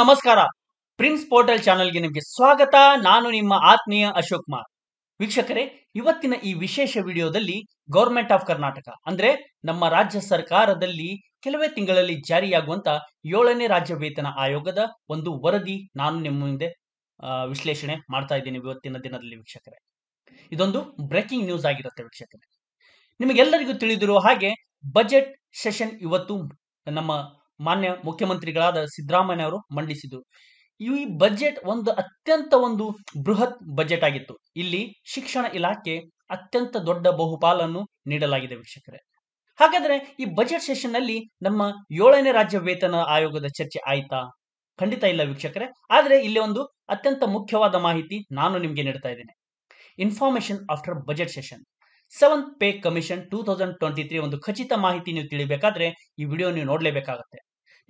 ನಮಸ್ಕಾರ prince portal ಚಾನಲ್ಗೆ ನಿಮಗೆ ಸ್ವಾಗತ ನಾನು ನಿಮ್ಮ ಆತ್ಮೀಯ ಅಶೋಕ್ ಕುಮಾರ್ ವೀಕ್ಷಕರೇ ಇವತ್ತಿನ ಈ ವಿಶೇಷ ವಿಡಿಯೋದಲ್ಲಿ ಗೌರ್ಮೆಂಟ್ ಆಫ್ ಕರ್ನಾಟಕ ಅಂದ್ರೆ ನಮ್ಮ ರಾಜ್ಯ ಸರ್ಕಾರದಲ್ಲಿ ಕೆಲವೇ ತಿಂಗಳಲ್ಲಿ ಜಾರಿಯಾಗುವಂತ ಏಳನೇ ರಾಜ್ಯ ವೇತನ ಆಯೋಗದ ಒಂದು ವರದಿ ನಾನು ನಿಮ್ಮ ಮುಂದೆ ವಿಶ್ಲೇಷಣೆ ಮಾಡ್ತಾ ಇದ್ದೀನಿ ಇವತ್ತಿನ ದಿನದಲ್ಲಿ ವೀಕ್ಷಕರೇ ಇದೊಂದು ಬ್ರೇಕಿಂಗ್ ನ್ಯೂಸ್ ಆಗಿರುತ್ತೆ ವೀಕ್ಷಕರೇ ನಿಮಗೆಲ್ಲರಿಗೂ ತಿಳಿದಿರುವ ಹಾಗೆ ಬಜೆಟ್ ಸೆಷನ್ ಇವತ್ತು ನಮ್ಮ ಮಾನ್ಯ ಮುಖ್ಯಮಂತ್ರಿಗಳಾದ ಸಿದ್ದರಾಮಯ್ಯ ಅವರು ಮಂಡಿಸಿದರು ಈ ಬಜೆಟ್ ಒಂದು ಅತ್ಯಂತ ಒಂದು ಬೃಹತ್ ಬಜೆಟ್ ಆಗಿತ್ತು ಇಲ್ಲಿ ಶಿಕ್ಷಣ ಇಲಾಖೆ ಅತ್ಯಂತ ದೊಡ್ಡ ಬಹುಪಾಲನ್ನು ನೀಡಲಾಗಿದೆ ವೀಕ್ಷಕರೇ ಹಾಗಾದ್ರೆ ಈ ಬಜೆಟ್ ಸೆಷನ್ ನಲ್ಲಿ ನಮ್ಮ ಏಳನೇ ರಾಜ್ಯ ವೇತನ ಆಯೋಗದ ಚರ್ಚೆ ಆಯ್ತಾ ಖಂಡಿತ ಇಲ್ಲ ವೀಕ್ಷಕರೇ ಆದ್ರೆ ಇಲ್ಲಿ ಒಂದು ಅತ್ಯಂತ ಮುಖ್ಯವಾದ ಮಾಹಿತಿ ನಾನು ನಿಮಗೆ ನೀಡ್ತಾ ಇದ್ದೇನೆ information after budget session seventh pay commission two thousand twenty three ಒಂದು ಖಚಿತ ಮಾಹಿತಿ ನೀವು ತಿಳಿಬೇಕಾದ್ರೆ ಈ ವಿಡಿಯೋ ನೀವು ನೋಡ್ಲೇಬೇಕಾಗತ್ತೆ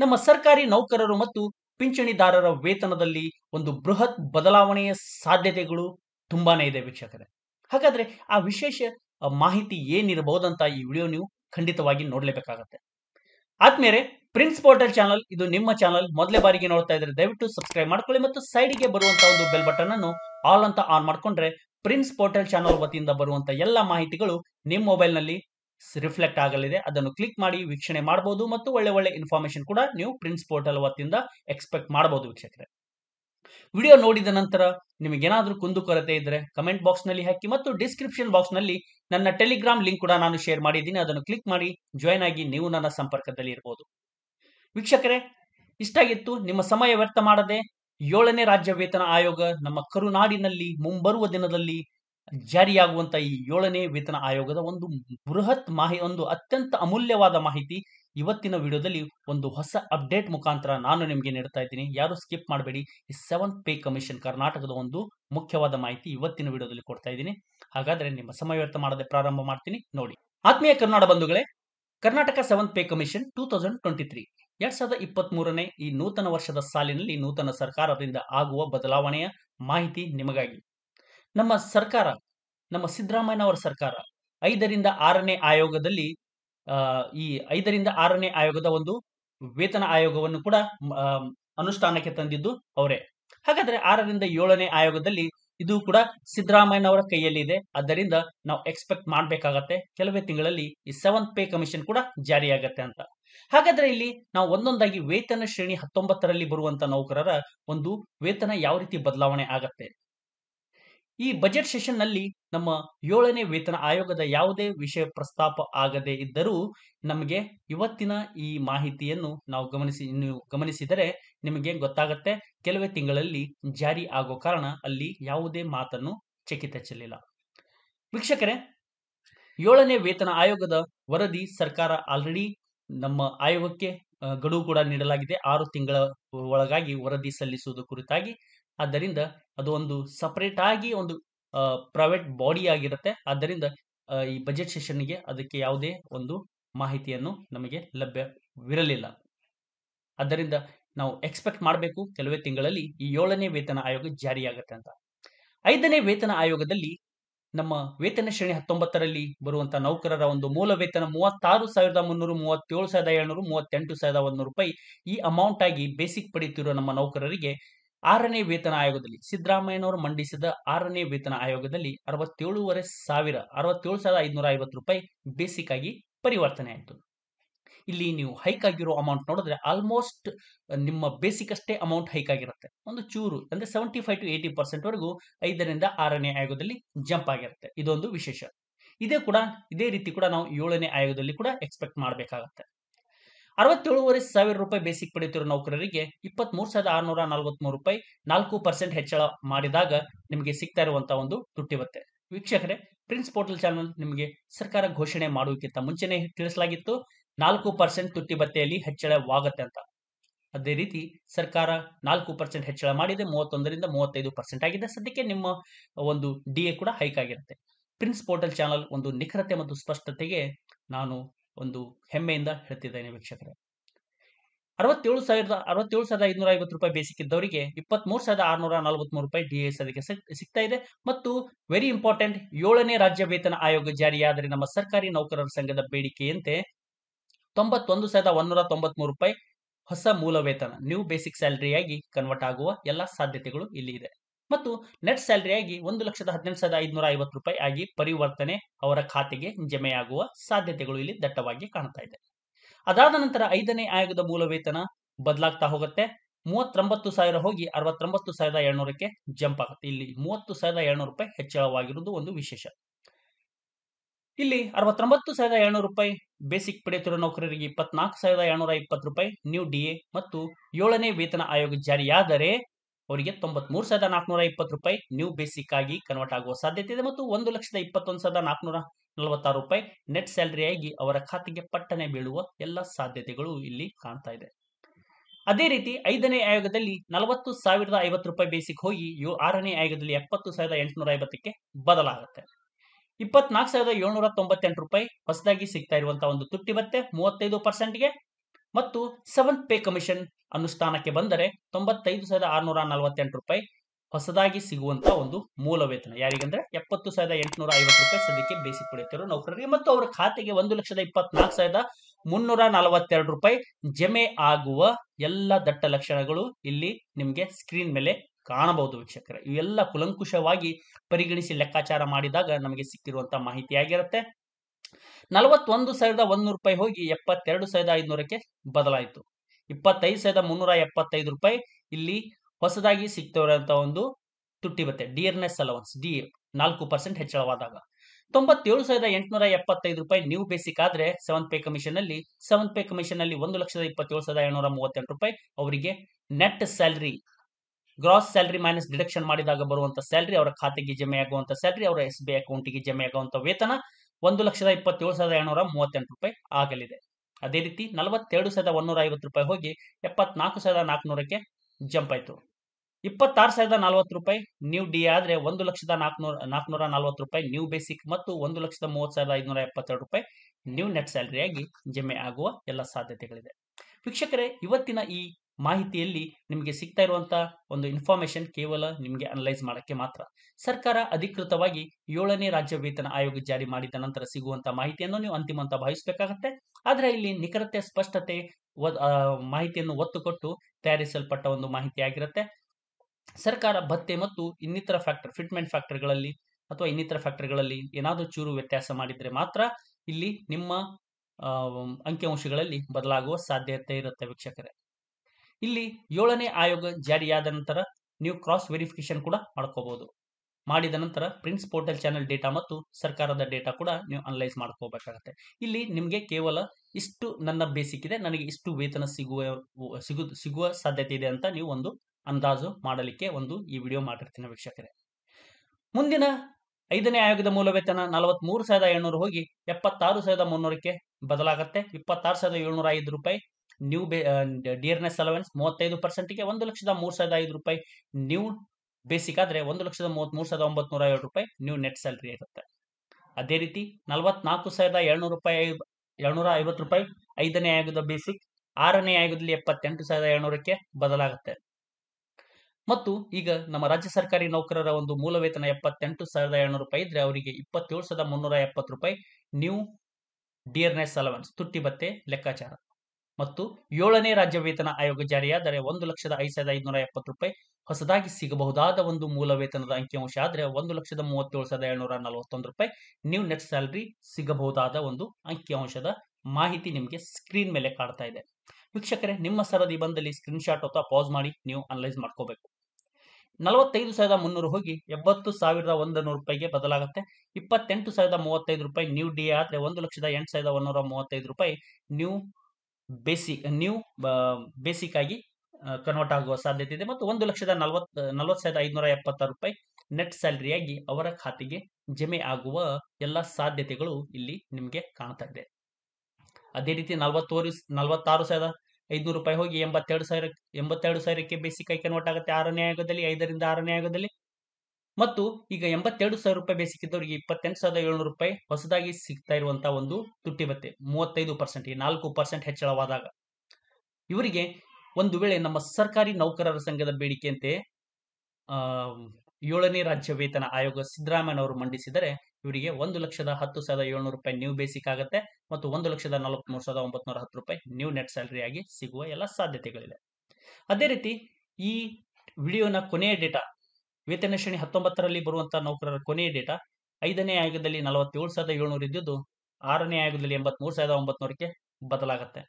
ನಮ್ಮ ಸರ್ಕಾರಿ ನೌಕರರು ಮತ್ತು ಪಿಂಚಣಿದಾರರ ವೇತನದಲ್ಲಿ ಒಂದು ಬೃಹತ್ ಬದಲಾವಣೆಯ ಸಾಧ್ಯತೆಗಳು ತುಂಬಾನೇ ಇದೆ ವೀಕ್ಷಕರೇ ಹಾಗಾದ್ರೆ ಆ ವಿಶೇಷ ಮಾಹಿತಿ ಏನಿರಬಹುದಂತ ಈ ವಿಡಿಯೋ ನೀವು ಖಂಡಿತವಾಗಿ ನೋಡ್ಲೇಬೇಕಾಗತ್ತೆ ಆದ್ಮೇಲೆ ಪ್ರಿನ್ಸ್ ಪೋರ್ಟಲ್ ಚಾನಲ್ ಇದು ನಿಮ್ಮ ಚಾನಲ್ ಮೊದಲೇ ಬಾರಿಗೆ ನೋಡ್ತಾ ಇದ್ರೆ ದಯವಿಟ್ಟು ಸಬ್ಸ್ಕ್ರೈಬ್ ಮಾಡ್ಕೊಳ್ಳಿ ಮತ್ತು ಸೈಡ್ಗೆ ಬರುವಂತ ಒಂದು ಬೆಲ್ ಬಟನ್ ಅನ್ನು ಆಲ್ ಅಂತ ಆನ್ ಮಾಡ್ಕೊಂಡ್ರೆ ಪ್ರಿನ್ಸ್ ಪೋರ್ಟಲ್ ಚಾನಲ್ ವತಿಯಿಂದ ಬರುವಂತ ಎಲ್ಲ ಮಾಹಿತಿಗಳು ನಿಮ್ಮ ಮೊಬೈಲ್ನಲ್ಲಿ ರಿಫ್ಲೆಕ್ಟ್ ಆಗಲಿದೆ ಅದನ್ನು ಕ್ಲಿಕ್ ಮಾಡಿ ವೀಕ್ಷಣೆ ಮಾಡಬಹುದು ಮತ್ತು ಒಳ್ಳೆ ಒಳ್ಳೆ ಇನ್ಫಾರ್ಮೇಶನ್ ಕೂಡ ನೀವು ಪ್ರಿನ್ಸ್ ಪೋರ್ಟಲ್ ವತಿಯಿಂದ ಎಕ್ಸ್ಪೆಕ್ಟ್ ಮಾಡಬಹುದು ವೀಕ್ಷಕರೇ ವಿಡಿಯೋ ನೋಡಿದ ನಂತರ ನಿಮಗೇನಾದರೂ ಕುಂದುಕೊರತೆ ಇದ್ರೆ ಕಮೆಂಟ್ ನಲ್ಲಿ ಹಾಕಿ ಮತ್ತು ಡಿಸ್ಕ್ರಿಪ್ಷನ್ ಬಾಕ್ಸ್ ನಲ್ಲಿ ನನ್ನ ಟೆಲಿಗ್ರಾಮ್ ಲಿಂಕ್ ಕೂಡ ನಾನು ಶೇರ್ ಮಾಡಿದ್ದೀನಿ ಅದನ್ನು ಕ್ಲಿಕ್ ಮಾಡಿ ಜಾಯ್ನ್ ಆಗಿ ನೀವು ನನ್ನ ಸಂಪರ್ಕದಲ್ಲಿ ಇರಬಹುದು ವೀಕ್ಷಕರೇ ಇಷ್ಟಾಗಿತ್ತು ನಿಮ್ಮ ಸಮಯ ವ್ಯರ್ಥ ಮಾಡದೆ ಏಳನೇ ರಾಜ್ಯ ವೇತನ ಆಯೋಗ ನಮ್ಮ ಕರುನಾಡಿನಲ್ಲಿ ಮುಂಬರುವ ದಿನದಲ್ಲಿ ಜಾರಿಯಾಗುವಂಥ ಈ ಏಳನೇ ವೇತನ ಆಯೋಗದ ಒಂದು ಬೃಹತ್ ಮಾಹಿ ಒಂದು ಅತ್ಯಂತ ಅಮೂಲ್ಯವಾದ ಮಾಹಿತಿ ಇವತ್ತಿನ ವಿಡಿಯೋದಲ್ಲಿ ಒಂದು ಹೊಸ ಅಪ್ಡೇಟ್ ಮುಖಾಂತರ ನಾನು ನಿಮಗೆ ನೀಡ್ತಾ ಇದ್ದೀನಿ ಯಾರು ಸ್ಕಿಪ್ ಮಾಡಬೇಡಿ ಈ ಸೆವೆಂತ್ ಪೇ ಕಮಿಷನ್ ಕರ್ನಾಟಕದ ಒಂದು ಮುಖ್ಯವಾದ ಮಾಹಿತಿ ಇವತ್ತಿನ ವಿಡಿಯೋದಲ್ಲಿ ಕೊಡ್ತಾ ಇದ್ದೀನಿ ಹಾಗಾದರೆ ನಿಮ್ಮ ಸಮಯ ವ್ಯರ್ಥ ಮಾಡದೆ ಪ್ರಾರಂಭ ಮಾಡ್ತೀನಿ ನೋಡಿ ಆತ್ಮೀಯ ಕನ್ನಡ ಬಂಧುಗಳೇ Karnataka seventh pay commission two thousand twenty three ಎರಡ್ ಸಾವಿರದ ಇಪ್ಪತ್ತ್ ಮೂರನೇ ಈ ನೂತನ ವರ್ಷದ ಸಾಲಿನಲ್ಲಿ ನೂತನ ಸರ್ಕಾರದಿಂದ ಆಗುವ ಬದಲಾವಣೆಯ ಮಾಹಿತಿ ನಿಮಗಾಗಿ ನಮ್ಮ ಸರ್ಕಾರ ನಮ್ಮ ಸಿದ್ದರಾಮಯ್ಯ ಅವರ ಸರ್ಕಾರ ಐದರಿಂದ ಆರನೇ ಆಯೋಗದಲ್ಲಿ ಈ ಐದರಿಂದ ಆರನೇ ಆಯೋಗದ ಒಂದು ವೇತನ ಆಯೋಗವನ್ನು ಕೂಡ ಅನುಷ್ಠಾನಕ್ಕೆ ತಂದಿದ್ದು ಅವರೇ ಹಾಗಾದ್ರೆ ಆರರಿಂದ ಏಳನೇ ಆಯೋಗದಲ್ಲಿ ಇದು ಕೂಡ ಸಿದ್ದರಾಮಯ್ಯನವರ ಕೈಯಲ್ಲಿ ಇದೆ ಆದ್ದರಿಂದ ನಾವು ಎಕ್ಸ್ಪೆಕ್ಟ್ ಮಾಡಬೇಕಾಗತ್ತೆ ಕೆಲವೇ ತಿಂಗಳಲ್ಲಿ ಈ ಸೆವೆಂತ್ ಪೇ ಕಮಿಷನ್ ಕೂಡ ಜಾರಿಯಾಗತ್ತೆ ಅಂತ ಹಾಗಾದ್ರೆ ಇಲ್ಲಿ ನಾವು ಒಂದೊಂದಾಗಿ ವೇತನ ಶ್ರೇಣಿ ಹತ್ತೊಂಬತ್ತರಲ್ಲಿ ಬರುವಂತ ನೌಕರರ ಒಂದು ವೇತನ ಯಾವ ರೀತಿ ಬದಲಾವಣೆ ಆಗತ್ತೆ ಈ ಬಜೆಟ್ ಸೆಷನ್ನಲ್ಲಿ ನಮ್ಮ ಏಳನೇ ವೇತನ ಆಯೋಗದ ಯಾವುದೇ ವಿಷಯ ಪ್ರಸ್ತಾಪ ಆಗದೇ ಇದ್ದರೂ ನಮಗೆ ಇವತ್ತಿನ ಈ ಮಾಹಿತಿಯನ್ನು ನಾವು ಗಮನಿಸಿ ನೀವು ಗಮನಿಸಿದರೆ ನಿಮಗೆ ಗೊತ್ತಾಗತ್ತೆ ಕೆಲವೇ ತಿಂಗಳಲ್ಲಿ ಜಾರಿ ಆಗೋ ಕಾರಣ ಅಲ್ಲಿ ಯಾವುದೇ ಮಾತನ್ನು ಚಕಿತ ಚೆಲ್ಲಿಲ್ಲ ವೀಕ್ಷಕರೇ ಏಳನೇ ವೇತನ ಆಯೋಗದ ವರದಿ ಸರ್ಕಾರ ಆಲ್ರೆಡಿ ನಮ್ಮ ಆಯೋಗಕ್ಕೆ ಗಡುವು ಕೂಡ ನೀಡಲಾಗಿದೆ ಆರು ತಿಂಗಳ ಒಳಗಾಗಿ ವರದಿ ಸಲ್ಲಿಸುವುದು ಕುರಿತಾಗಿ ಆದ್ದರಿಂದ ಅದು ಒಂದು ಸಪರೇಟ್ ಆಗಿ ಒಂದು ಪ್ರೈವೇಟ್ ಬಾಡಿ ಆಗಿರುತ್ತೆ ಆದ್ದರಿಂದ ಈ ಬಜೆಟ್ ಸೆಷನ್ಗೆ ಅದಕ್ಕೆ ಯಾವುದೇ ಒಂದು ಮಾಹಿತಿಯನ್ನು ನಮಗೆ ಲಭ್ಯವಿರಲಿಲ್ಲ ಆದ್ದರಿಂದ ನಾವು ಎಕ್ಸ್ಪೆಕ್ಟ್ ಮಾಡಬೇಕು ಕೆಲವೇ ತಿಂಗಳಲ್ಲಿ ಈ ಏಳನೇ ವೇತನ ಆಯೋಗ ಜಾರಿಯಾಗುತ್ತೆ ಅಂತ ಐದನೇ ವೇತನ ಆಯೋಗದಲ್ಲಿ ನಮ್ಮ ವೇತನ ಶ್ರೇಣಿ ಹತ್ತೊಂಬತ್ತರಲ್ಲಿ ಬರುವಂತಹ ನೌಕರರ ಒಂದು ಮೂಲ ವೇತನ ಮೂವತ್ತಾರು ಸಾವಿರದ ಮುನ್ನೂರು ಮೂವತ್ತೇಳು ಸಾವಿರದ ಏಳ್ನೂರು ಮೂವತ್ತೆಂಟು ಸಾವಿರದ ಒಂದೂರು ರೂಪಾಯಿ ಈ ಅಮೌಂಟ್ ಆಗಿ ಬೇಸಿಕ್ ಪಡೆಯುತ್ತಿರುವ ನಮ್ಮ ನೌಕರರಿಗೆ ಆರನೇ ವೇತನ ಆಯೋಗದಲ್ಲಿ ಸಿದ್ದರಾಮಯ್ಯನವರು ಮಂಡಿಸಿದ ಆರನೇ ವೇತನ ಆಯೋಗದಲ್ಲಿ ಅರವತ್ತೇಳುವರೆ ಸಾವಿರ ಅರವತ್ತೇಳು ಸಾವಿರದ ಐದುನೂರ ಐವತ್ತು ರೂಪಾಯಿ ಬೇಸಿಕ್ ಆಗಿ ಪರಿವರ್ತನೆ ಆಯಿತು ಇಲ್ಲಿ ನೀವು ಹೈಕ್ ಆಗಿರೋ ಅಮೌಂಟ್ ನೋಡಿದ್ರೆ ಆಲ್ಮೋಸ್ಟ್ ನಿಮ್ಮ ಬೇಸಿಕ್ ಅಷ್ಟೇ ಅಮೌಂಟ್ ಹೈಕ್ ಆಗಿರುತ್ತೆ ಒಂದು ಚೂರು ಅಂದ್ರೆ seventy five to eighty percent ವರೆಗೂ ಐದರಿಂದ ಆರನೇ ಆಯೋಗದಲ್ಲಿ ಜಂಪ್ ಆಗಿರುತ್ತೆ ಇದೊಂದು ವಿಶೇಷ ಇದೇ ಕೂಡ ಇದೇ ರೀತಿ ಕೂಡ ನಾವು ಏಳನೇ ಆಯೋಗದಲ್ಲಿ ಕೂಡ ಎಕ್ಸ್ಪೆಕ್ಟ್ ಮಾಡಬೇಕಾಗತ್ತೆ ಅರವತ್ತೇಳುವರೆ ಸಾವಿರ ರೂಪಾಯಿ ಬೇಸಿಕ್ ಪಡೆಯುತ್ತಿರುವ ನೌಕರರಿಗೆ ಇಪ್ಪತ್ಮೂರು ಸಾವಿರದ ಆರುನೂರ ರೂಪಾಯಿ ನಾಲ್ಕು ಪರ್ಸೆಂಟ್ ಹೆಚ್ಚಳ ಮಾಡಿದಾಗ ನಿಮಗೆ ಸಿಗ್ತಾ ಇರುವಂತಹ ಒಂದು ತುಟ್ಟಿಬತ್ತೆ ವೀಕ್ಷಕರೇ ಪ್ರಿನ್ಸ್ ಪೋರ್ಟಲ್ ಚಾನಲ್ ನಿಮಗೆ ಸರ್ಕಾರ ಘೋಷಣೆ ಮಾಡುವುದಕ್ಕಿಂತ ಮುಂಚೆನೆ ತಿಳಿಸಲಾಗಿತ್ತು ನಾಲ್ಕು ಪರ್ಸೆಂಟ್ ತುಟ್ಟಿ ಭತ್ತೆಯಲ್ಲಿ ಹೆಚ್ಚಳವಾಗುತ್ತೆ ಅಂತ ಅದೇ ರೀತಿ ಸರ್ಕಾರ ನಾಲ್ಕು ಪರ್ಸೆಂಟ್ ಹೆಚ್ಚಳ ಮಾಡಿದೆ ಮೂವತ್ತೊಂದರಿಂದ ಮೂವತ್ತೈದು ಪರ್ಸೆಂಟ್ ಆಗಿದೆ ಸದ್ಯಕ್ಕೆ ನಿಮ್ಮ ಒಂದು ಡಿ ಎ ಕೂಡ ಹೈಕ್ ಆಗಿರುತ್ತೆ ಪ್ರಿನ್ಸ್ ಪೋರ್ಟಲ್ ಚಾನಲ್ ಒಂದು ನಿಖರತೆ ಮತ್ತು ಸ್ಪಷ್ಟತೆಗೆ ನಾನು ಒಂದು ಹೆಮ್ಮೆಯಿಂದ ಹೇಳ್ತಿದ್ದೇನೆ ವೀಕ್ಷಕರೇ ಅರವತ್ತೇಳು ಸಾವಿರದ ಅರವತ್ತೇಳು ಸಾವಿರದ ಐನೂರ ಐವತ್ತು ರೂಪಾಯಿ ಬೇಸಿಕ್ ಇದ್ದವರಿಗೆ ಇಪ್ಪತ್ಮೂರು ಸಾವಿರದ ಆರ್ನೂರ ನಲವತ್ಮೂರು ರೂಪಾಯಿ ಡಿ ಎಸ್ ಅದಕ್ಕೆ ಸಿಗ್ತಾ ಇದೆ ಮತ್ತು ವೆರಿ ಇಂಪಾರ್ಟೆಂಟ್ ಏಳನೇ ರಾಜ್ಯ ವೇತನ ಆಯೋಗ ಜಾರಿಯಾದರೆ ನಮ್ಮ ಸರ್ಕಾರಿ ನೌಕರರ ಸಂಘದ ಬೇಡಿಕೆಯಂತೆ ತೊಂಬತ್ತೊಂದು ಸಾವಿರದ ಒಂದೂರ ಮೂರು ರೂಪಾಯಿ ಹೊಸ ಮೂಲ ವೇತನ ನ್ಯೂ ಬೇಸಿಕ್ ಸ್ಯಾಲರಿಯಾಗಿ ಕನ್ವರ್ಟ್ ಆಗುವ ಎಲ್ಲ ಸಾಧ್ಯತೆಗಳು ಇಲ್ಲಿ ಇದೆ ಮತ್ತು ನೆಟ್ ಸ್ಯಾಲರಿಯಾಗಿ ಒಂದು ಲಕ್ಷದ ಹದಿನೆಂಟು ಸಾವಿರದ ಐದುನೂರ ಐವತ್ತು ರೂಪಾಯಿ ಆಗಿ ಪರಿವರ್ತನೆ ಅವರ ಖಾತೆಗೆ ಜಮೆಯಾಗುವ ಸಾಧ್ಯತೆಗಳು ಇಲ್ಲಿ ದಟ್ಟವಾಗಿ ಕಾಣ್ತಾ ಇದೆ ಅದಾದ ನಂತರ ಐದನೇ ಆಯೋಗದ ಮೂಲ ವೇತನ ಬದಲಾಗ್ತಾ ಹೋಗುತ್ತೆ ಮೂವತ್ತೊಂಬತ್ತು ಸಾವಿರ ಹೋಗಿ ಅರವತ್ತೊಂಬತ್ತು ಸಾವಿರದ ಏಳ್ನೂರಕ್ಕೆ ಜಂಪ್ ಆಗುತ್ತೆ ಇಲ್ಲಿ ಮೂವತ್ತು ಸಾವಿರದ ಏಳ್ನೂರು ರೂಪಾಯಿ ಹೆಚ್ಚಳವಾಗಿರುವುದು ಒಂದು ವಿಶೇಷ ಇಲ್ಲಿ ಅರವತ್ತೊಂಬತ್ತು ಸಾವಿರದ ಏಳ್ನೂರು ರೂಪಾಯಿ ಬೇಸಿಕ್ ಪಡೆಯುತ್ತಿರುವ ನೌಕರರಿಗೆ ಇಪ್ಪತ್ನಾಲ್ಕು ಸಾವಿರದ ಏಳ್ನೂರ ಇಪ್ಪತ್ತು ರೂಪಾಯಿ ನ್ಯೂ ಡಿಎ ಮತ್ತು ಏಳನೇ ವೇತನ ಆಯೋಗ ಜಾರಿಯಾದರೆ ಅವರಿಗೆ ತೊಂಬತ್ಮೂರು ಸಾವಿರದ ನಾಲ್ಕುನೂರ ಇಪ್ಪತ್ತು ರೂಪಾಯಿ ನ್ಯೂ ಬೇಸಿಕ್ ಆಗಿ ಕನ್ವರ್ಟ್ ಆಗುವ ಸಾಧ್ಯತೆ ಇದೆ ಮತ್ತು ಒಂದು ಲಕ್ಷದ ಇಪ್ಪತ್ತೊಂದು ಸಾವಿರದ ನಾಲ್ಕುನೂರ ನಲವತ್ತಾರು ರೂಪಾಯಿ ನೆಟ್ ಸ್ಯಾಲರಿಯಾಗಿ ಅವರ ಖಾತೆಗೆ ಪಟ್ಟನೆ ಬೀಳುವ ಎಲ್ಲ ಸಾಧ್ಯತೆಗಳು ಇಲ್ಲಿ ಕಾಣ್ತಾ ಇದೆ ಅದೇ ರೀತಿ ಐದನೇ ಆಯೋಗದಲ್ಲಿ ನಲವತ್ತು ಸಾವಿರದ ಐವತ್ತು ರೂಪಾಯಿ ಬೇಸಿಕ್ ಹೋಗಿ ಆರನೇ ಆಯೋಗದಲ್ಲಿ ಎಪ್ಪತ್ತು ಸಾವಿರದ ಎಂಟುನೂರ ಐವತ್ತಕ್ಕೆ ಬದಲಾಗುತ್ತೆ ಇಪ್ಪತ್ನಾಲ್ಕು ಸಾವಿರದ ಏಳ್ನೂರ ತೊಂಬತ್ತೆಂಟು ರೂಪಾಯಿ ಹೊಸದಾಗಿ ಸಿಗ್ತಾ ಇರುವಂತಹ ಒಂದು ತುಟ್ಟಿ ಭತ್ತೆ ಮೂವತ್ತೈದು ಪರ್ಸೆಂಟ್ಗೆ ಮತ್ತು ಸೆವೆಂತ್ ಪೇ ಕಮಿಷನ್ ಅನುಷ್ಠಾನಕ್ಕೆ ಬಂದರೆ ತೊಂಬತ್ತೈದು ಸಾವಿರದ ಆರುನೂರ ನಲವತ್ತೆಂಟು ರೂಪಾಯಿ ಹೊಸದಾಗಿ ಸಿಗುವಂತಹ ಒಂದು ಮೂಲ ವೇತನ ಯಾರಿಗಂದ್ರೆ ಎಪ್ಪತ್ತು ಸಾವಿರದ ಎಂಟುನೂರ ಐವತ್ತು ರೂಪಾಯಿ ಸದ್ಯಕ್ಕೆ ಬೇಸಿಕ್ ಪಡೆಯುತ್ತಿರುವ ನೌಕರರಿಗೆ ಮತ್ತು ಅವರ ಖಾತೆಗೆ ಒಂದು ಲಕ್ಷದ ಇಪ್ಪತ್ನಾಲ್ಕು ಸಾವಿರದ ಮುನ್ನೂರ ನಲವತ್ತೆರಡು ರೂಪಾಯಿ ಜಮೆ ಆಗುವ ಎಲ್ಲ ದಟ್ಟ ಲಕ್ಷಣಗಳು ಇಲ್ಲಿ ನಿಮಗೆ ಸ್ಕ್ರೀನ್ ಮೇಲೆ ಕಾಣಬಹುದು ವೀಕ್ಷಕರ ಇವೆಲ್ಲ ಕುಲಂಕುಷವಾಗಿ ಪರಿಗಣಿಸಿ ಲೆಕ್ಕಾಚಾರ ಮಾಡಿದಾಗ ನಮಗೆ ಸಿಕ್ಕಿರುವಂತಹ ಮಾಹಿತಿಯಾಗಿರುತ್ತೆ ನಲವತ್ತೊಂದು ಸಾವಿರದ ಒಂದೂರು ರೂಪಾಯಿ ಹೋಗಿ ಎಪ್ಪತ್ತೆರಡು ಸಾವಿರದ ಐದುನೂರಕ್ಕೆ ಬದಲಾಯಿತು ಇಪ್ಪತ್ತೈದು ಸಾವಿರದ ಮುನ್ನೂರ ಎಪ್ಪತ್ತೈದು ರೂಪಾಯಿ ಇಲ್ಲಿ ಹೊಸದಾಗಿ ಸಿಗ್ತವರಂತ ಒಂದು ತುಟ್ಟಿ ಬತ್ತೆ ಡಿಯರ್ನೆಸ್ ಅಲವನ್ಸ್ ಡಿಯರ್ ನಾಲ್ಕು ಪರ್ಸೆಂಟ್ ಹೆಚ್ಚಳವಾದಾಗ ತೊಂಬತ್ತೇಳು ಸಾವಿರದ ಎಂಟುನೂರ ಎಪ್ಪತ್ತೈದು ರೂಪಾಯಿ ನೀವು ಬೇಸಿಕ್ ಆದ್ರೆ ಸೆವೆಂತ್ ಪೇ ಕಮಿಷನ್ ಅಲ್ಲಿ ಸೆವೆಂತ್ ಪೇ ಕಮಿಷನ್ ಅಲ್ಲಿ ಒಂದು ಲಕ್ಷದ ಇಪ್ಪತ್ತೇಳು ಸಾವಿರದ ಏಳ್ನೂರ ಮೂವತ್ತೆಂಟು ರೂಪಾಯಿ ಅವರಿಗೆ net salary gross salary minus deduction ಮಾಡಿದಾಗ ಬರುವಂತ ಸ್ಯಾಲರಿ ಅವರ ಖಾತೆಗೆ ಜಮೆ ಆಗುವಂತ ಸ್ಯಾಲರಿ ಅವರ ಎಸ್ ಬಿ ಅಕೌಂಟಿಗೆ ಜಮೆ ಆಗುವಂತ ವೇತನ ಒಂದು ಲಕ್ಷದ ಇಪ್ಪತ್ತೇಳು ಸಾವಿರದ ಏಳ್ನೂರ ಮೂವತ್ತೆಂಟು ರೂಪಾಯಿ ಆಗಲಿದೆ ಅದೇ ರೀತಿ ನಲವತ್ತೆರಡು ಸಾವಿರದ ಒಂದೂರ ಐವತ್ತು ರೂಪಾಯಿ ಹೋಗಿ ಎಪ್ಪತ್ನಾಲ್ಕು ಸಾವಿರದ ನಾಲ್ಕುನೂರಕ್ಕೆ ಜಂಪ್ ಆಯಿತು ಇಪ್ಪತ್ತಾರು ಸಾವಿರದ ನಲವತ್ತು ರೂಪಾಯಿ ನ್ಯೂ ಡಿ ಆದರೆ ಒಂದು ಲಕ್ಷದ ನಾಲ್ಕುನೂರ ನಾಲ್ಕುನೂರ ನಲವತ್ತು ರೂಪಾಯಿ ನ್ಯೂ ಬೇಸಿಕ್ ಮತ್ತು ಒಂದು ಲಕ್ಷದ ಮೂವತ್ತು ಸಾವಿರದ ಐದುನೂರ ಎಪ್ಪತ್ತೆರಡು ರೂಪಾಯಿ ನ್ಯೂ ನೆಟ್ ಸ್ಯಾಲರಿಯಾಗಿ ಜಮೆ ಆಗುವ ಎಲ್ಲ ಸಾಧ್ಯತೆಗಳಿದೆ ವೀಕ್ಷಕರೇ ಇವತ್ತಿನ ಈ ಮಾಹಿತಿಯಲ್ಲಿ ನಿಮಗೆ ಸಿಗ್ತಾ ಇರುವಂಥ ಒಂದು ಇನ್ಫಾರ್ಮೇಶನ್ ಕೇವಲ ನಿಮಗೆ ಅನಲೈಸ್ ಮಾಡೋಕ್ಕೆ ಮಾತ್ರ ಸರ್ಕಾರ ಅಧಿಕೃತವಾಗಿ ಏಳನೇ ರಾಜ್ಯ ವೇತನ ಆಯೋಗ ಜಾರಿ ಮಾಡಿದ ನಂತರ ಸಿಗುವಂಥ ಮಾಹಿತಿಯನ್ನು ನೀವು ಅಂತಿಮ ಅಂತ ಭಾವಿಸಬೇಕಾಗತ್ತೆ ಆದರೆ ಇಲ್ಲಿ ನಿಖರತೆ ಸ್ಪಷ್ಟತೆ ಮಾಹಿತಿಯನ್ನು ಒತ್ತು ಕೊಟ್ಟು ತಯಾರಿಸಲ್ಪಟ್ಟ ಒಂದು ಮಾಹಿತಿಯಾಗಿರುತ್ತೆ ಸರ್ಕಾರ ಭತ್ತೆ ಮತ್ತು ಇನ್ನಿತರ ಫ್ಯಾಕ್ಟರ್ ಫಿಟ್ಮೆಂಟ್ ಫ್ಯಾಕ್ಟರಿಗಳಲ್ಲಿ ಅಥವಾ ಇನ್ನಿತರ ಫ್ಯಾಕ್ಟರ್ಗಳಲ್ಲಿ ಏನಾದರೂ ಚೂರು ವ್ಯತ್ಯಾಸ ಮಾಡಿದರೆ ಮಾತ್ರ ಇಲ್ಲಿ ನಿಮ್ಮ ಅಂಕಿಅಂಶಗಳಲ್ಲಿ ಬದಲಾಗುವ ಸಾಧ್ಯತೆ ಇರುತ್ತೆ ವೀಕ್ಷಕರೇ ಇಲ್ಲಿ ಏಳನೇ ಆಯೋಗ ಜಾರಿಯಾದ ನಂತರ ನೀವು ಕ್ರಾಸ್ ವೆರಿಫಿಕೇಶನ್ ಕೂಡ ಮಾಡ್ಕೋಬಹುದು ಮಾಡಿದ ನಂತರ ಪ್ರಿನ್ಸ್ ಪೋರ್ಟಲ್ ಚಾನೆಲ್ ಡೇಟಾ ಮತ್ತು ಸರ್ಕಾರದ ಡೇಟಾ ಕೂಡ ನೀವು ಅನಲೈಸ್ ಮಾಡ್ಕೋಬೇಕಾಗತ್ತೆ ಇಲ್ಲಿ ನಿಮಗೆ ಕೇವಲ ಇಷ್ಟು ನನ್ನ ಬೇಸಿಕ್ ಇದೆ ನನಗೆ ಇಷ್ಟು ವೇತನ ಸಿಗುವ ಸಿಗು ಸಿಗುವ ಸಾಧ್ಯತೆ ಇದೆ ಅಂತ ನೀವು ಒಂದು ಅಂದಾಜು ಮಾಡಲಿಕ್ಕೆ ಒಂದು ಈ ವಿಡಿಯೋ ಮಾಡಿರ್ತೀನಿ ವೀಕ್ಷಕರೇ ಮುಂದಿನ ಐದನೇ ಆಯೋಗದ ಮೂಲ ವೇತನ ಮೂರು ಸಾವಿರದ ಏಳ್ನೂರು ಹೋಗಿ ಎಪ್ಪತ್ತಾರು ಸಾವಿರದ ಮುನ್ನೂರಕ್ಕೆ ಬದಲಾಗುತ್ತೆ ಇಪ್ಪತ್ತಾರು ಸಾವಿರದ ಏಳ್ನೂರ ಐದು ರೂಪಾಯಿ ನ್ಯೂ ಬೇ ಡಿಯರ್ನೆಸ್ ಅಲವೆನ್ಸ್ ಮೂವತ್ತೈದು ಪರ್ಸೆಂಟ್ಗೆ ಒಂದು ಲಕ್ಷದ ಮೂರು ಸಾವಿರದ ಐದು ರೂಪಾಯಿ ನ್ಯೂ ಬೇಸಿಕ್ ಆದ್ರೆ ಒಂದು ಲಕ್ಷದ ಮೂವತ್ತ್ಮೂರು ಸಾವಿರದ ಒಂಬತ್ತು ಏಳು ರೂಪಾಯಿ ನ್ಯೂ ನೆಟ್ ಸ್ಯಾಲ್ರಿ ಇರುತ್ತೆ ಅದೇ ರೀತಿ ನಲವತ್ನಾಲ್ಕು ಸಾವಿರದ ಏಳ್ನೂರು ರೂಪಾಯಿ ಏಳ್ನೂರ ಐವತ್ತು ರೂಪಾಯಿ ಐದನೇ ಆಯೋಗದ ಬೇಸಿಕ್ ಆರನೇ ಆಯೋಗದಲ್ಲಿ ಎಪ್ಪತ್ತೆಂಟು ಸಾವಿರದ ಏಳ್ನೂರಕ್ಕೆ ಬದಲಾಗುತ್ತೆ ಮತ್ತು ಈಗ ನಮ್ಮ ರಾಜ್ಯ ಸರ್ಕಾರಿ ನೌಕರರ ಒಂದು ಮೂಲ ವೇತನ ಎಪ್ಪತ್ತೆಂಟು ಸಾವಿರದ ಏಳ್ನೂರು ರೂಪಾಯಿ ಇದ್ರೆ ಅವರಿಗೆ ಇಪ್ಪತ್ತೇಳು ಸಾವಿರದ ಮುನ್ನೂರ ಎಪ್ಪತ್ತು ರೂಪಾಯಿ ನ್ಯೂ ಡಿಯರ್ನೆಸ್ ಅಲವೆನ್ಸ್ ತುಟ್ಟಿ ಬತ್ತೆ ಲೆಕ್ಕಾಚಾರ ಮತ್ತು ಏಳನೇ ರಾಜ್ಯ ವೇತನ ಆಯೋಗ ಜಾರಿಯಾದರೆ ಒಂದು ಲಕ್ಷದ ಐದು ಸಾವಿರದ ಐದುನೂರ ಎಪ್ಪತ್ತು ರೂಪಾಯಿ ಹೊಸದಾಗಿ ಸಿಗಬಹುದಾದ ಒಂದು ಮೂಲ ವೇತನದ ಅಂಕಿಅಂಶ ಆದರೆ ಒಂದು ಲಕ್ಷದ ಮೂವತ್ತೇಳು ಸಾವಿರದ ಏಳ್ನೂರ ನಲವತ್ತೊಂದು ರೂಪಾಯಿ ನ್ಯೂ ನೆಟ್ ಸ್ಯಾಲರಿ ಸಿಗಬಹುದಾದ ಒಂದು ಅಂಕಿಅಂಶದ ಮಾಹಿತಿ ನಿಮಗೆ ಸ್ಕ್ರೀನ್ ಮೇಲೆ ಕಾಡ್ತಾ ಇದೆ ವೀಕ್ಷಕರೇ ನಿಮ್ಮ ಸರದಿ ಬಂದಲ್ಲಿ ಸ್ಕ್ರೀನ್ಶಾಟ್ ಅಥವಾ ಪಾಸ್ ಮಾಡಿ ನೀವು ಅನಲೈಸ್ ಮಾಡ್ಕೋಬೇಕು ನಲವತ್ತೈದು ಸಾವಿರದ ಮುನ್ನೂರು ಹೋಗಿ ಎಪ್ಪತ್ತು ಸಾವಿರದ ಒಂದು ನೂರು ರೂಪಾಯಿಗೆ ಬದಲಾಗುತ್ತೆ ಇಪ್ಪತ್ತೆಂಟು ಸಾವಿರದ ಮೂವತ್ತೈದು ರೂಪಾಯಿ ನ್ಯೂ ಡಿ ಆದರೆ ಒಂದು ಲಕ್ಷದ ಎಂಟು ಸಾವಿರದ ಒಂದೂರ ಮೂವತ್ತೈದು ರೂಪಾಯಿ ನೀವು ಬೇಸಿ ನ್ಯೂ ಬೇಸಿಕ್ ಆಗಿ ಕನ್ವರ್ಟ್ ಆಗುವ ಸಾಧ್ಯತೆ ಇದೆ ಮತ್ತು ಒಂದು ಲಕ್ಷದ ನಲವತ್ ನಲವತ್ತು ಸಾವಿರದ ಐದುನೂರ ಎಪ್ಪತ್ತಾರು ರೂಪಾಯಿ ನೆಟ್ ಸ್ಯಾಲರಿಯಾಗಿ ಅವರ ಖಾತೆಗೆ ಜಮೆ ಆಗುವ ಎಲ್ಲ ಸಾಧ್ಯತೆಗಳು ಇಲ್ಲಿ ನಿಮಗೆ ಕಾಣ್ತಾ ಇದೆ ಅದೇ ರೀತಿ ನಲವತ್ತೋರು ನಲವತ್ತಾರು ಸಾವಿರದ ಐದುನೂರು ರೂಪಾಯಿ ಹೋಗಿ ಎಂಬತ್ತೆರಡು ಸಾವಿರ ಎಂಬತ್ತೆರಡು ಸಾವಿರಕ್ಕೆ ಬೇಸಿಕ್ ಆಗಿ ಕನ್ವರ್ಟ್ ಆಗುತ್ತೆ ಆರನೇ ಆಯೋಗದಲ್ಲಿ ಐದರಿಂದ ಆರನೇ ಆಯೋಗದಲ್ಲಿ ಮತ್ತು ಈಗ ಎಂಬತ್ತೆರಡು ಸಾವಿರ ರೂಪಾಯಿ ಬೇಸಿಕ್ ಇದ್ದವರಿಗೆ ಇಪ್ಪತ್ತೆಂಟು ಸಾವಿರದ ಏಳ್ನೂರು ರೂಪಾಯಿ ಹೊಸದಾಗಿ ಸಿಗ್ತಾ ಇರುವಂತಹ ಒಂದು ತುಟ್ಟಿ ಬತ್ತೆ ಮೂವತ್ತೈದು ಪರ್ಸೆಂಟ್ ಈ ನಾಲ್ಕು ಪರ್ಸೆಂಟ್ ಹೆಚ್ಚಳವಾದಾಗ ಇವರಿಗೆ ಒಂದು ವೇಳೆ ನಮ್ಮ ಸರ್ಕಾರಿ ನೌಕರರ ಸಂಘದ ಬೇಡಿಕೆಯಂತೆ ಏಳನೇ ರಾಜ್ಯ ವೇತನ ಆಯೋಗ ಸಿದ್ದರಾಮಯ್ಯ ಅವರು ಮಂಡಿಸಿದರೆ ಇವರಿಗೆ ಒಂದು ಲಕ್ಷದ ಹತ್ತು ಸಾವಿರದ ಏಳ್ನೂರು ರೂಪಾಯಿ ನ್ಯೂ ಬೇಸಿಕ್ ಆಗುತ್ತೆ ಮತ್ತು ಒಂದು ಲಕ್ಷದ ನಲವತ್ಮೂರು ಸಾವಿರದ ಒಂಬತ್ನೂರ ಹತ್ತು ರೂಪಾಯಿ ನ್ಯೂ ನೆಟ್ ಸ್ಯಾಲರಿ ಆಗಿ ಸಿಗುವ ಎಲ್ಲ ಸಾಧ್ಯತೆಗಳಿದೆ ಅದೇ ರೀತಿ ಈ ವಿಡಿಯೋನ ಕೊನೆಯ ಡೇಟಾ ವೇತನ ಶ್ರೇಣಿ ಹತ್ತೊಂಬತ್ತರಲ್ಲಿ ಬರುವಂತಹ ನೌಕರರ ಕೊನೆಯ ಡೇಟಾ ಐದನೇ ಆಯೋಗದಲ್ಲಿ ನಲವತ್ತೇಳು ಸಾವಿರದ ಏಳ್ನೂರು ಇದ್ದಿದ್ದು ಆರನೇ ಆಯೋಗದಲ್ಲಿ ಎಂಬತ್ಮೂರು ಸಾವಿರದ ಒಂಬತ್ನೂರಕ್ಕೆ ಬದಲಾಗುತ್ತೆ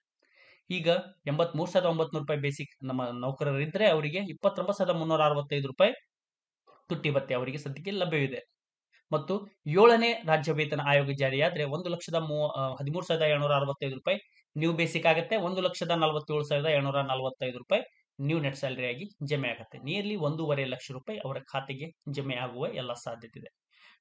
ಈಗ ಎಂಬತ್ಮೂರು ಸಾವಿರದ ಒಂಬತ್ನೂರು ರೂಪಾಯಿ ಬೇಸಿಕ್ ನಮ್ಮ ನೌಕರರಿದ್ದರೆ ಅವರಿಗೆ ಇಪ್ಪತ್ತೊಂಬತ್ತು ಸಾವಿರದ ಮುನ್ನೂರ ಅರವತ್ತೈದು ರೂಪಾಯಿ ತುಟ್ಟಿ ಬತ್ತೆ ಅವರಿಗೆ ಸದ್ಯಕ್ಕೆ ಲಭ್ಯವಿದೆ ಮತ್ತು ಏಳನೇ ರಾಜ್ಯ ವೇತನ ಆಯೋಗ ಜಾರಿಯಾದ್ರೆ ಒಂದು ಲಕ್ಷದ ಮೂವ ಹದಿಮೂರು ಸಾವಿರದ ಏಳ್ನೂರ ಅರವತ್ತೈದು ರೂಪಾಯಿ ನೀವು ಬೇಸಿಕ್ ಆಗುತ್ತೆ ಒಂದು ಲಕ್ಷದ ನಲವತ್ತೇಳು ಸಾವಿರದ ಏಳ್ನೂರ ನಲವತ್ತೈದು ರೂಪಾಯಿ ನ್ಯೂ ನೆಟ್ ಸ್ಯಾಲರಿಯಾಗಿ ಜಮೆ ಆಗುತ್ತೆ ನಿಯರ್ಲಿ ಒಂದೂವರೆ ಲಕ್ಷ ರೂಪಾಯಿ ಅವರ ಖಾತೆಗೆ ಜಮೆ ಆಗುವ ಎಲ್ಲ ಸಾಧ್ಯತೆ ಇದೆ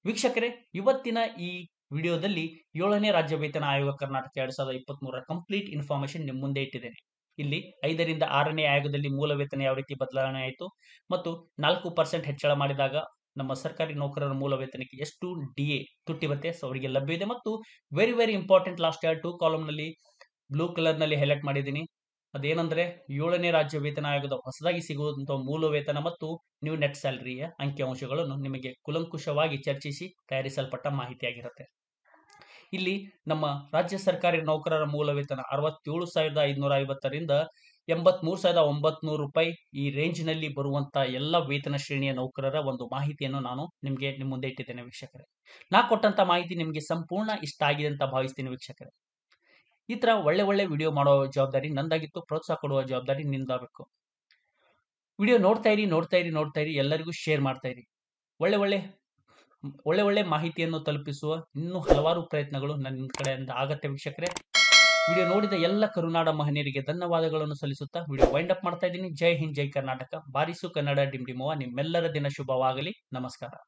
ವೀಕ್ಷಕರೇ ಇವತ್ತಿನ ಈ ವಿಡಿಯೋದಲ್ಲಿ ಏಳನೇ ರಾಜ್ಯ ವೇತನ ಆಯೋಗ ಕರ್ನಾಟಕ ಎರಡ್ ಸಾವಿರದ ಇಪ್ಪತ್ತ್ ಮೂರರ ಕಂಪ್ಲೀಟ್ ಇನ್ಫಾರ್ಮೇಶನ್ ನಿಮ್ಮ ಮುಂದೆ ಇಟ್ಟಿದ್ದೇನೆ ಇಲ್ಲಿ ಐದರಿಂದ ಆರನೇ ಆಯೋಗದಲ್ಲಿ ಮೂಲ ವೇತನ ಯಾವ ರೀತಿ ಬದಲಾವಣೆ ಆಯಿತು ಮತ್ತು ನಾಲ್ಕು ಪರ್ಸೆಂಟ್ ಹೆಚ್ಚಳ ಮಾಡಿದಾಗ ನಮ್ಮ ಸರ್ಕಾರಿ ನೌಕರರ ಮೂಲ ವೇತನಕ್ಕೆ ಎಷ್ಟು ಡಿ ಎ ತುಟ್ಟಿ ಬತ್ತೆ ಅವರಿಗೆ ಲಭ್ಯ ಇದೆ ಮತ್ತು ವೆರಿ ವೆರಿ ಇಂಪಾರ್ಟೆಂಟ್ ಲಾಸ್ಟ್ ಎರಡು ಟೂ ಕಾಲಮ್ನಲ್ಲಿ ಬ್ಲೂ ನಲ್ಲಿ ಹೈಲೈಟ್ ಮಾಡಿದ್ದೀನಿ ಅದೇನಂದ್ರೆ ಏಳನೇ ರಾಜ್ಯ ವೇತನ ಆಯೋಗದ ಹೊಸದಾಗಿ ಸಿಗುವಂತಹ ಮೂಲ ವೇತನ ಮತ್ತು ನ್ಯೂ ನೆಟ್ ಸ್ಯಾಲರಿಯ ಅಂಕಿಅಂಶಗಳನ್ನು ನಿಮಗೆ ಕುಲಂಕುಷವಾಗಿ ಚರ್ಚಿಸಿ ತಯಾರಿಸಲ್ಪಟ್ಟ ಮಾಹಿತಿಯಾಗಿರುತ್ತೆ ಇಲ್ಲಿ ನಮ್ಮ ರಾಜ್ಯ ಸರ್ಕಾರಿ ನೌಕರರ ಮೂಲ ವೇತನ ಅರವತ್ತೇಳು ಸಾವಿರದ ಐದುನೂರ ಐವತ್ತರಿಂದ ಎಂಬತ್ಮೂರು ಸಾವಿರದ ಒಂಬತ್ನೂರು ರೂಪಾಯಿ ಈ ರೇಂಜ್ ನಲ್ಲಿ ಬರುವಂತಹ ಎಲ್ಲ ವೇತನ ಶ್ರೇಣಿಯ ನೌಕರರ ಒಂದು ಮಾಹಿತಿಯನ್ನು ನಾನು ನಿಮಗೆ ನಿಮ್ಮ ಮುಂದೆ ಇಟ್ಟಿದ್ದೇನೆ ವೀಕ್ಷಕರೇ ನಾ ಕೊಟ್ಟಂತ ಮಾಹಿತಿ ನಿಮಗೆ ಸಂಪೂರ್ಣ ಇಷ್ಟ ಆಗಿದೆ ಅಂತ ಭಾವಿಸ್ತೀನಿ ವೀಕ್ಷಕರೇ ಈ ತರ ಒಳ್ಳೆ ಒಳ್ಳೆ ವಿಡಿಯೋ ಮಾಡೋ ಜವಾಬ್ದಾರಿ ನಂದಾಗಿತ್ತು ಪ್ರೋತ್ಸಾಹ ಕೊಡುವ ಜವಾಬ್ದಾರಿ ನಿಂದಾಗಬೇಕು ವಿಡಿಯೋ ನೋಡ್ತಾ ಇರಿ ನೋಡ್ತಾ ಇರಿ ನೋಡ್ತಾ ಇರಿ ಎಲ್ಲರಿಗೂ ಶೇರ್ ಮಾಡ್ತಾ ಇರಿ ಒಳ್ಳೆ ಒಳ್ಳೆ ಒಳ್ಳೆ ಒಳ್ಳೆ ಮಾಹಿತಿಯನ್ನು ತಲುಪಿಸುವ ಇನ್ನೂ ಹಲವಾರು ಪ್ರಯತ್ನಗಳು ನನ್ನ ಕಡೆಯಿಂದ ಆಗತ್ತೆ ವೀಕ್ಷಕರೇ ವಿಡಿಯೋ ನೋಡಿದ ಎಲ್ಲ ಕರುನಾಡ ಮಹನೀಯರಿಗೆ ಧನ್ಯವಾದಗಳನ್ನು ಸಲ್ಲಿಸುತ್ತಾ ವಿಡಿಯೋ ವೈಂಡ್ ಅಪ್ ಮಾಡ್ತಾ ಇದ್ದೀನಿ ಜೈ ಹಿಂದ್ ಜೈ ಕರ್ನಾಟಕ ಬಾರಿಸು ಕನ್ನಡ ಡಿಮ್ ಡಿಮೋವ ನಿಮ್ಮೆಲ್ಲರ ದಿನ ಶುಭವಾಗಲಿ ನಮಸ್ಕಾರ